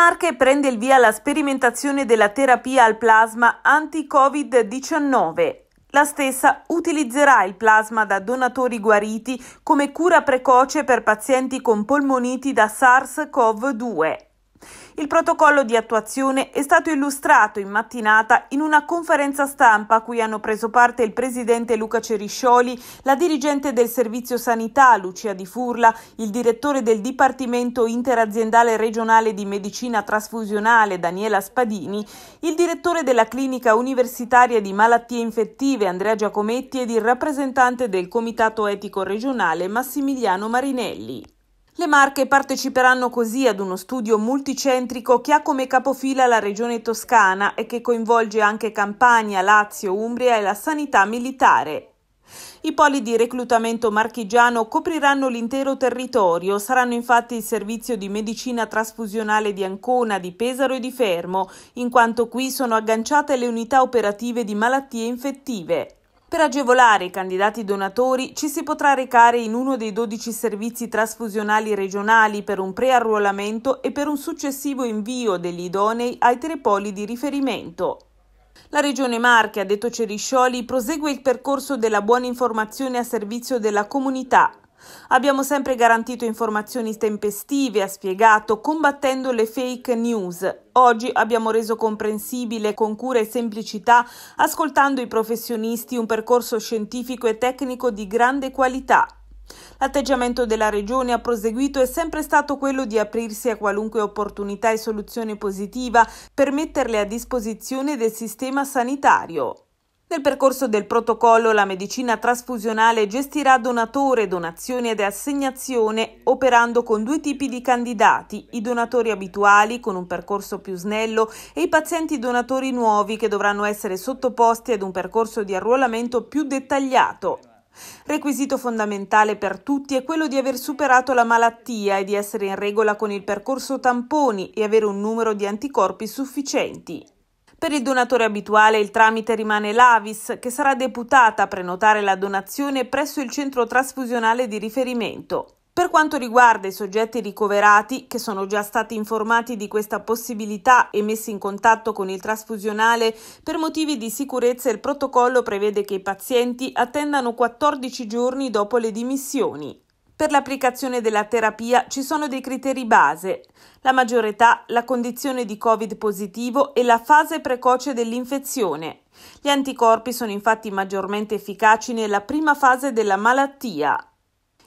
Marche prende il via la sperimentazione della terapia al plasma anti-Covid-19. La stessa utilizzerà il plasma da donatori guariti come cura precoce per pazienti con polmoniti da SARS-CoV-2. Il protocollo di attuazione è stato illustrato in mattinata in una conferenza stampa a cui hanno preso parte il presidente Luca Ceriscioli, la dirigente del servizio sanità Lucia Di Furla, il direttore del Dipartimento interaziendale regionale di medicina trasfusionale Daniela Spadini, il direttore della clinica universitaria di malattie infettive Andrea Giacometti ed il rappresentante del comitato etico regionale Massimiliano Marinelli. Le Marche parteciperanno così ad uno studio multicentrico che ha come capofila la regione toscana e che coinvolge anche Campania, Lazio, Umbria e la sanità militare. I poli di reclutamento marchigiano copriranno l'intero territorio, saranno infatti il servizio di medicina trasfusionale di Ancona, di Pesaro e di Fermo, in quanto qui sono agganciate le unità operative di malattie infettive. Per agevolare i candidati donatori ci si potrà recare in uno dei 12 servizi trasfusionali regionali per un prearruolamento e per un successivo invio degli idonei ai tre poli di riferimento. La Regione Marche, ha detto Ceriscioli, prosegue il percorso della buona informazione a servizio della comunità. Abbiamo sempre garantito informazioni tempestive, ha spiegato, combattendo le fake news. Oggi abbiamo reso comprensibile con cura e semplicità, ascoltando i professionisti, un percorso scientifico e tecnico di grande qualità. L'atteggiamento della Regione ha proseguito è sempre stato quello di aprirsi a qualunque opportunità e soluzione positiva per metterle a disposizione del sistema sanitario. Nel percorso del protocollo la medicina trasfusionale gestirà donatore, donazione ed assegnazione operando con due tipi di candidati, i donatori abituali con un percorso più snello e i pazienti donatori nuovi che dovranno essere sottoposti ad un percorso di arruolamento più dettagliato. Requisito fondamentale per tutti è quello di aver superato la malattia e di essere in regola con il percorso tamponi e avere un numero di anticorpi sufficienti. Per il donatore abituale il tramite rimane l'Avis, che sarà deputata a prenotare la donazione presso il centro trasfusionale di riferimento. Per quanto riguarda i soggetti ricoverati, che sono già stati informati di questa possibilità e messi in contatto con il trasfusionale, per motivi di sicurezza il protocollo prevede che i pazienti attendano 14 giorni dopo le dimissioni. Per l'applicazione della terapia ci sono dei criteri base, la maggiore età, la condizione di Covid positivo e la fase precoce dell'infezione. Gli anticorpi sono infatti maggiormente efficaci nella prima fase della malattia.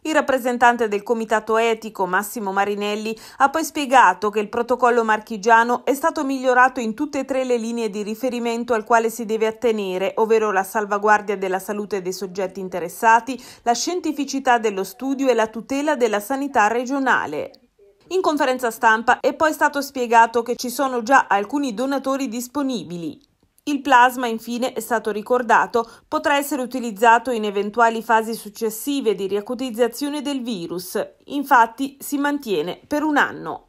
Il rappresentante del comitato etico, Massimo Marinelli, ha poi spiegato che il protocollo marchigiano è stato migliorato in tutte e tre le linee di riferimento al quale si deve attenere, ovvero la salvaguardia della salute dei soggetti interessati, la scientificità dello studio e la tutela della sanità regionale. In conferenza stampa è poi stato spiegato che ci sono già alcuni donatori disponibili. Il plasma, infine, è stato ricordato, potrà essere utilizzato in eventuali fasi successive di riacutizzazione del virus. Infatti si mantiene per un anno.